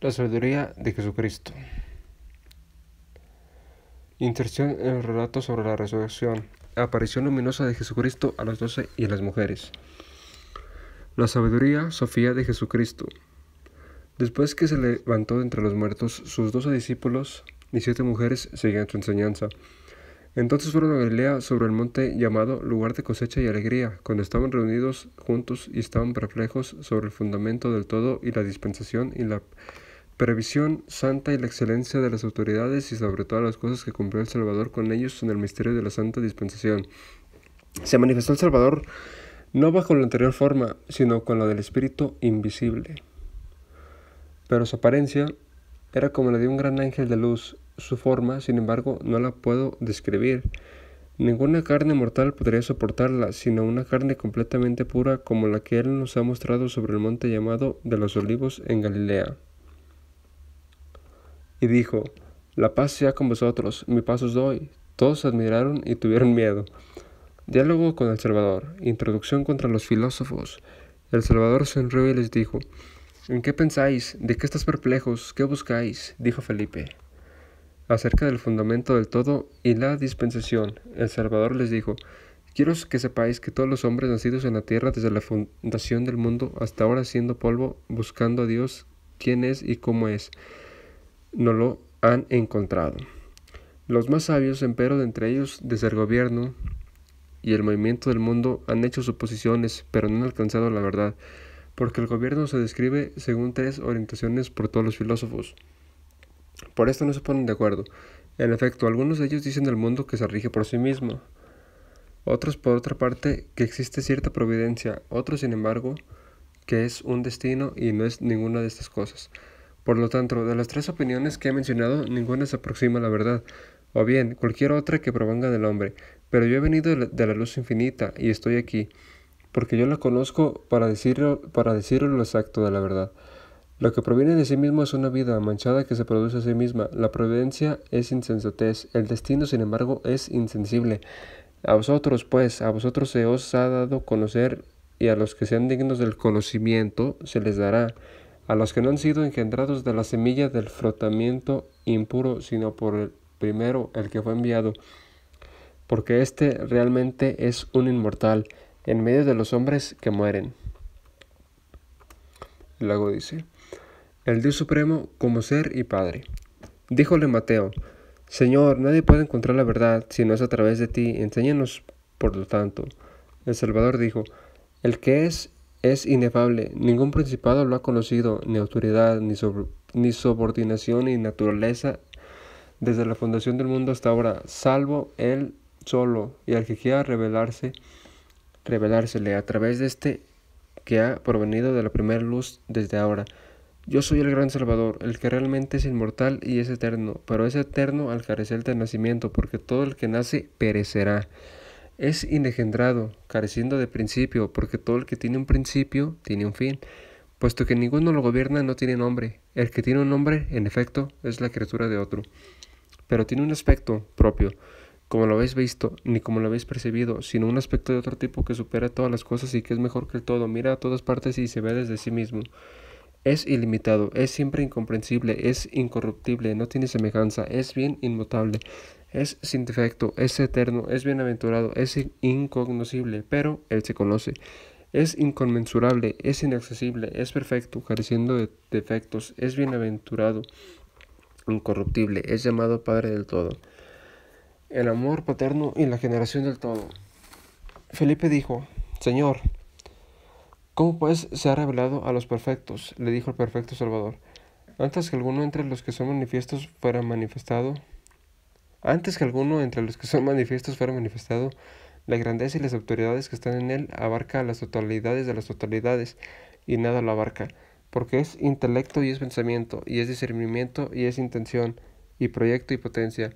La sabiduría de Jesucristo. Inserción en el relato sobre la resurrección. Aparición luminosa de Jesucristo a las doce y a las mujeres. La sabiduría, Sofía de Jesucristo. Después que se levantó entre los muertos, sus doce discípulos y siete mujeres seguían su enseñanza. Entonces fueron a Galilea sobre el monte llamado lugar de cosecha y alegría, cuando estaban reunidos juntos y estaban reflejos sobre el fundamento del todo y la dispensación y la previsión santa y la excelencia de las autoridades y sobre todas las cosas que cumplió el Salvador con ellos en el misterio de la santa dispensación. Se manifestó el Salvador no bajo la anterior forma, sino con la del espíritu invisible. Pero su apariencia era como la de un gran ángel de luz, su forma, sin embargo, no la puedo describir. Ninguna carne mortal podría soportarla, sino una carne completamente pura como la que Él nos ha mostrado sobre el monte llamado de los olivos en Galilea y dijo, La paz sea con vosotros, mi paz os doy. Todos admiraron y tuvieron miedo. Diálogo con El Salvador, introducción contra los filósofos. El Salvador sonrió y les dijo, ¿En qué pensáis? ¿De qué estás perplejos? ¿Qué buscáis? dijo Felipe. Acerca del fundamento del todo y la dispensación, El Salvador les dijo, Quiero que sepáis que todos los hombres nacidos en la tierra desde la fundación del mundo hasta ahora siendo polvo, buscando a Dios, quién es y cómo es, no lo han encontrado. Los más sabios, empero, de entre ellos, desde el gobierno y el movimiento del mundo, han hecho suposiciones, pero no han alcanzado la verdad, porque el gobierno se describe según tres orientaciones por todos los filósofos. Por esto no se ponen de acuerdo. En efecto, algunos de ellos dicen del mundo que se rige por sí mismo, otros por otra parte que existe cierta providencia, otros sin embargo que es un destino y no es ninguna de estas cosas. Por lo tanto, de las tres opiniones que he mencionado, ninguna se aproxima a la verdad, o bien cualquier otra que provenga del hombre, pero yo he venido de la luz infinita y estoy aquí, porque yo la conozco para decirlo, para decirlo lo exacto de la verdad. Lo que proviene de sí mismo es una vida manchada que se produce a sí misma. La providencia es insensatez, el destino, sin embargo, es insensible. A vosotros, pues, a vosotros se os ha dado conocer, y a los que sean dignos del conocimiento se les dará a los que no han sido engendrados de la semilla del frotamiento impuro, sino por el primero, el que fue enviado, porque éste realmente es un inmortal en medio de los hombres que mueren. Luego dice, el Dios Supremo como ser y Padre. Díjole Mateo, Señor, nadie puede encontrar la verdad si no es a través de ti, enséñanos, por lo tanto. El Salvador dijo, el que es es inefable. Ningún principado lo ha conocido, ni autoridad, ni, subordinación, ni naturaleza, desde la fundación del mundo hasta ahora, salvo él solo y al que quiera revelarse, revelársele a través de este que ha provenido de la primera luz desde ahora. Yo soy el gran Salvador, el que realmente es inmortal y es eterno, pero es eterno al carecer de nacimiento, porque todo el que nace perecerá es indegendrado, careciendo de principio, porque todo el que tiene un principio tiene un fin, puesto que ninguno lo gobierna no tiene nombre. El que tiene un nombre, en efecto, es la criatura de otro, pero tiene un aspecto propio, como lo habéis visto, ni como lo habéis percibido, sino un aspecto de otro tipo que supera todas las cosas y que es mejor que el todo, mira a todas partes y se ve desde sí mismo. Es ilimitado, es siempre incomprensible, es incorruptible, no tiene semejanza, es bien inmutable, es sin defecto, es eterno, es bienaventurado, es incognoscible, pero Él se conoce. Es inconmensurable, es inaccesible, es perfecto, careciendo de defectos, es bienaventurado, incorruptible, es llamado Padre del Todo. El amor paterno y la generación del Todo. Felipe dijo, Señor, ¿cómo pues se ha revelado a los perfectos? Le dijo el perfecto Salvador, antes que alguno entre los que son manifiestos fuera manifestado, antes que alguno entre los que son manifiestos fuera manifestado, la grandeza y las autoridades que están en él abarca a las totalidades de las totalidades, y nada lo abarca, porque es intelecto y es pensamiento, y es discernimiento y es intención, y proyecto y potencia.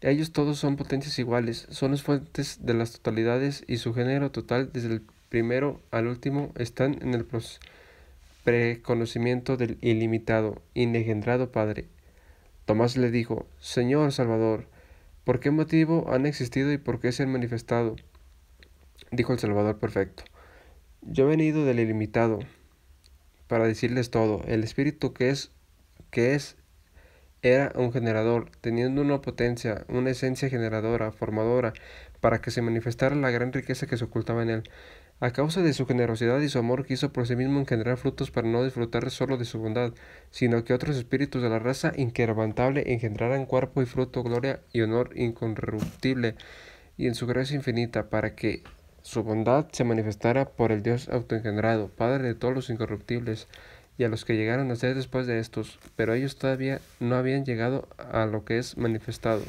Ellos todos son potencias iguales, son las fuentes de las totalidades y su género total desde el primero al último están en el preconocimiento del ilimitado, inegendrado Padre, Tomás le dijo, Señor Salvador, ¿por qué motivo han existido y por qué se han manifestado? Dijo el Salvador perfecto, yo he venido del ilimitado para decirles todo, el Espíritu que es, que es era un generador, teniendo una potencia, una esencia generadora, formadora, para que se manifestara la gran riqueza que se ocultaba en él. A causa de su generosidad y su amor quiso por sí mismo engendrar frutos para no disfrutar solo de su bondad, sino que otros espíritus de la raza inquebrantable engendraran cuerpo y fruto, gloria y honor incorruptible, y en su gracia infinita, para que su bondad se manifestara por el Dios autoengendrado, Padre de todos los incorruptibles y a los que llegaron a ser después de estos, pero ellos todavía no habían llegado a lo que es manifestado.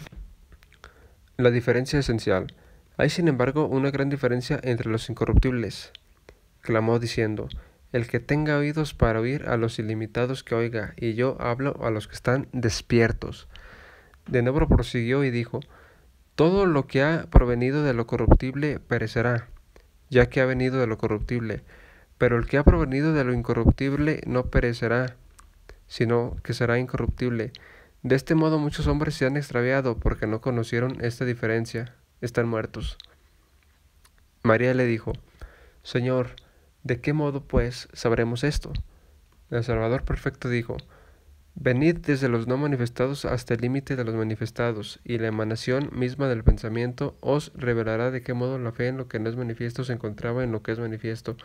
La diferencia esencial. Hay sin embargo una gran diferencia entre los incorruptibles. Clamó diciendo, El que tenga oídos para oír a los ilimitados que oiga, y yo hablo a los que están despiertos. De nuevo prosiguió y dijo, Todo lo que ha provenido de lo corruptible perecerá, ya que ha venido de lo corruptible pero el que ha provenido de lo incorruptible no perecerá, sino que será incorruptible. De este modo muchos hombres se han extraviado porque no conocieron esta diferencia. Están muertos. María le dijo, Señor, ¿de qué modo pues sabremos esto? El Salvador perfecto dijo, Venid desde los no manifestados hasta el límite de los manifestados, y la emanación misma del pensamiento os revelará de qué modo la fe en lo que no es manifiesto se encontraba en lo que es manifiesto,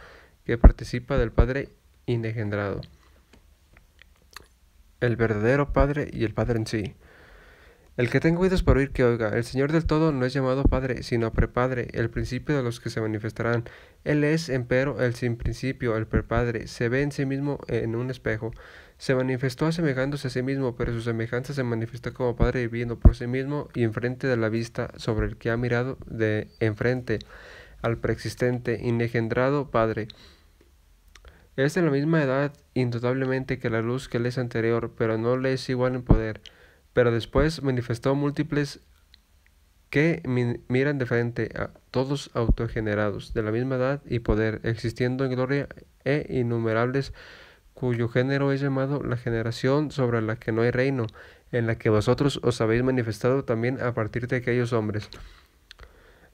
que participa del Padre Inegendrado, el verdadero Padre y el Padre en sí. El que tenga oídos para oír que oiga, el Señor del Todo no es llamado Padre, sino Prepadre, el principio de los que se manifestarán. Él es, empero, el sin principio, el Prepadre, se ve en sí mismo en un espejo. Se manifestó asemejándose a sí mismo, pero su semejanza se manifestó como Padre viviendo por sí mismo y enfrente de la vista, sobre el que ha mirado de enfrente al preexistente, inegendrado Padre. Es de la misma edad, indudablemente, que la luz que le es anterior, pero no le es igual en poder. Pero después manifestó múltiples que miran de frente a todos autogenerados, de la misma edad y poder, existiendo en gloria e innumerables, cuyo género es llamado la generación sobre la que no hay reino, en la que vosotros os habéis manifestado también a partir de aquellos hombres.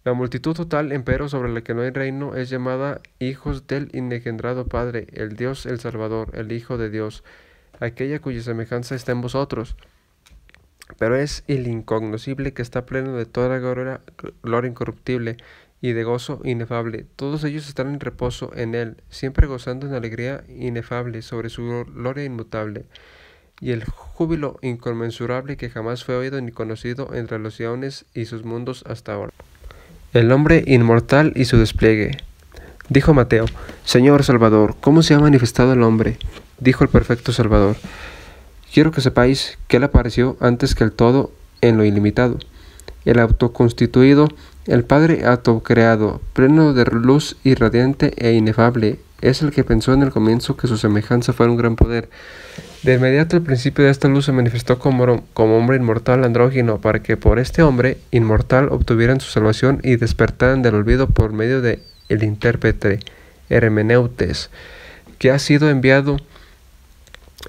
La multitud total, empero, sobre la que no hay reino, es llamada hijos del inegendrado Padre, el Dios el Salvador, el Hijo de Dios, aquella cuya semejanza está en vosotros. Pero es el incognoscible que está pleno de toda gloria, gloria incorruptible y de gozo inefable. Todos ellos están en reposo en Él, siempre gozando en alegría inefable sobre su gloria inmutable. Y el júbilo inconmensurable que jamás fue oído ni conocido entre los iones y sus mundos hasta ahora. El hombre inmortal y su despliegue. Dijo Mateo, Señor Salvador, ¿cómo se ha manifestado el hombre? Dijo el perfecto Salvador. Quiero que sepáis que Él apareció antes que el todo en lo ilimitado. El autoconstituido, el Padre autocreado, pleno de luz irradiante e inefable, es el que pensó en el comienzo que su semejanza fuera un gran poder, de inmediato el principio de esta luz se manifestó como, como, hombre inmortal andrógino, para que por este hombre inmortal obtuvieran su salvación y despertaran del olvido por medio de el intérprete Hermeneutes, que ha sido enviado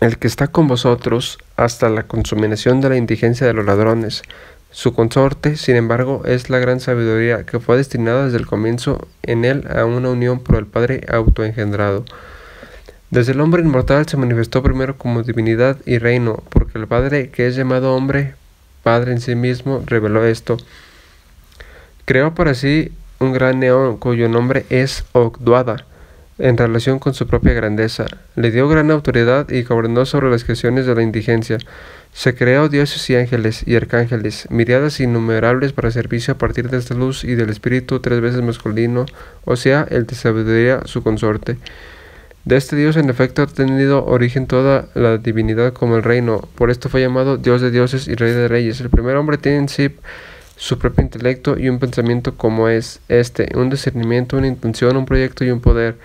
el que está con vosotros hasta la consuminación de la indigencia de los ladrones. Su consorte, sin embargo, es la gran sabiduría que fue destinada desde el comienzo en él a una unión por el Padre autoengendrado. Desde el hombre inmortal se manifestó primero como divinidad y reino, porque el Padre, que es llamado hombre, Padre en sí mismo, reveló esto. Creó para sí un gran neón cuyo nombre es Ogduada, en relación con su propia grandeza. Le dio gran autoridad y gobernó sobre las cuestiones de la indigencia. Se creó dioses y ángeles y arcángeles, miradas innumerables para servicio a partir de esta luz y del espíritu tres veces masculino, o sea, el de sabiduría, su consorte. De este Dios en efecto ha tenido origen toda la divinidad como el reino, por esto fue llamado Dios de dioses y Rey de reyes. El primer hombre tiene en sí su propio intelecto y un pensamiento como es este, un discernimiento, una intención, un proyecto y un poder.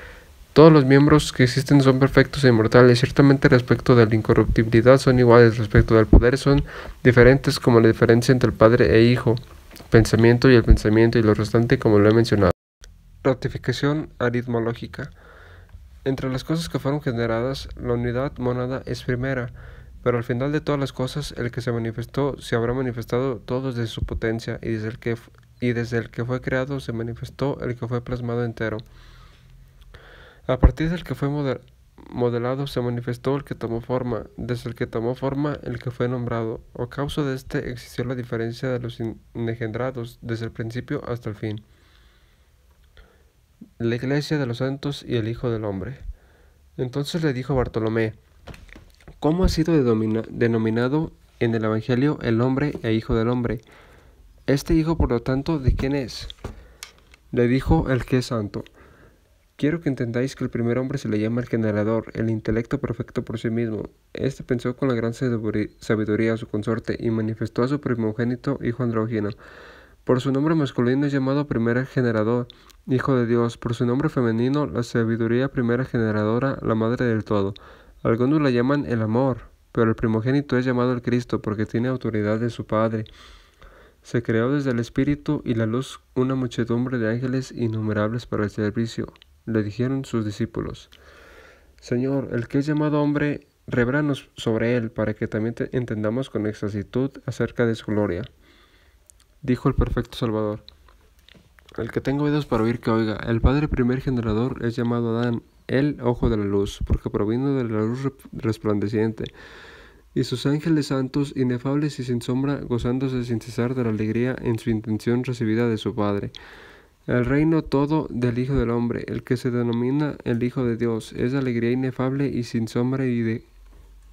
Todos los miembros que existen son perfectos e inmortales, ciertamente respecto de la incorruptibilidad son iguales, respecto del poder son diferentes como la diferencia entre el Padre e Hijo, pensamiento y el pensamiento y lo restante como lo he mencionado. Ratificación aritmológica. Entre las cosas que fueron generadas, la unidad monada es primera, pero al final de todas las cosas, el que se manifestó se habrá manifestado todo desde su potencia, y desde el que, y desde el que fue creado se manifestó el que fue plasmado entero. A partir del que fue modelado se manifestó el que tomó forma, desde el que tomó forma el que fue nombrado. A causa de este existió la diferencia de los engendrados, desde el principio hasta el fin la iglesia de los santos y el Hijo del Hombre. Entonces le dijo Bartolomé, ¿cómo ha sido denominado en el Evangelio el hombre e hijo del hombre? Este hijo, por lo tanto, ¿de quién es? Le dijo el que es santo. Quiero que entendáis que el primer hombre se le llama el generador, el intelecto perfecto por sí mismo. Este pensó con la gran sabiduría a su consorte y manifestó a su primogénito hijo andrógeno. Por su nombre masculino es llamado Primera generador, hijo de Dios. Por su nombre femenino, la sabiduría primera generadora, la madre del todo. Algunos la llaman el amor, pero el primogénito es llamado el Cristo porque tiene autoridad de su Padre. Se creó desde el Espíritu y la luz una muchedumbre de ángeles innumerables para el servicio, le dijeron sus discípulos. Señor, el que es llamado hombre, rebranos sobre él para que también entendamos con exactitud acerca de su gloria dijo el perfecto Salvador. El que tengo oídos para oír que oiga. El padre primer generador es llamado Adán, el ojo de la luz, porque provino de la luz resplandeciente. Y sus ángeles santos, inefables y sin sombra, gozándose sin cesar de la alegría en su intención recibida de su Padre. El reino todo del Hijo del Hombre, el que se denomina el Hijo de Dios, es alegría inefable y sin sombra y de,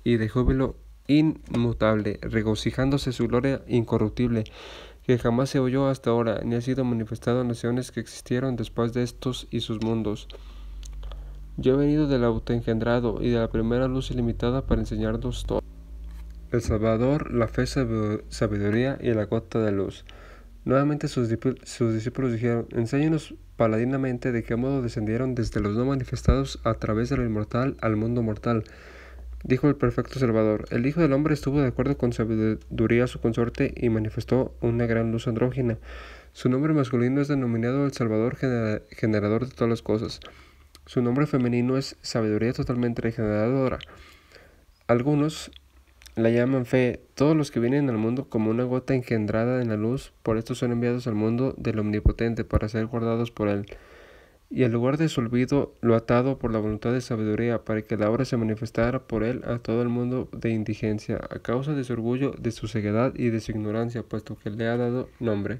y de júbilo inmutable, regocijándose su gloria incorruptible que jamás se oyó hasta ahora, ni ha sido manifestado a naciones que existieron después de estos y sus mundos. Yo he venido del autoengendrado y de la primera luz ilimitada para enseñarnos todo. El Salvador, la fe, sabiduría y la gota de luz. Nuevamente sus, discípulos dijeron, enséñenos paladinamente de qué modo descendieron desde los no manifestados a través de lo inmortal al mundo mortal Dijo el perfecto Salvador, el Hijo del Hombre estuvo de acuerdo con sabiduría su consorte y manifestó una gran luz andrógina. Su nombre masculino es denominado el Salvador generador de todas las cosas. Su nombre femenino es sabiduría totalmente regeneradora. Algunos la llaman fe. Todos los que vienen al mundo como una gota engendrada en la luz, por esto son enviados al mundo del Omnipotente para ser guardados por él y el lugar de su olvido lo atado por la voluntad de sabiduría para que la obra se manifestara por él a todo el mundo de indigencia, a causa de su orgullo, de su ceguedad y de su ignorancia, puesto que le ha dado nombre.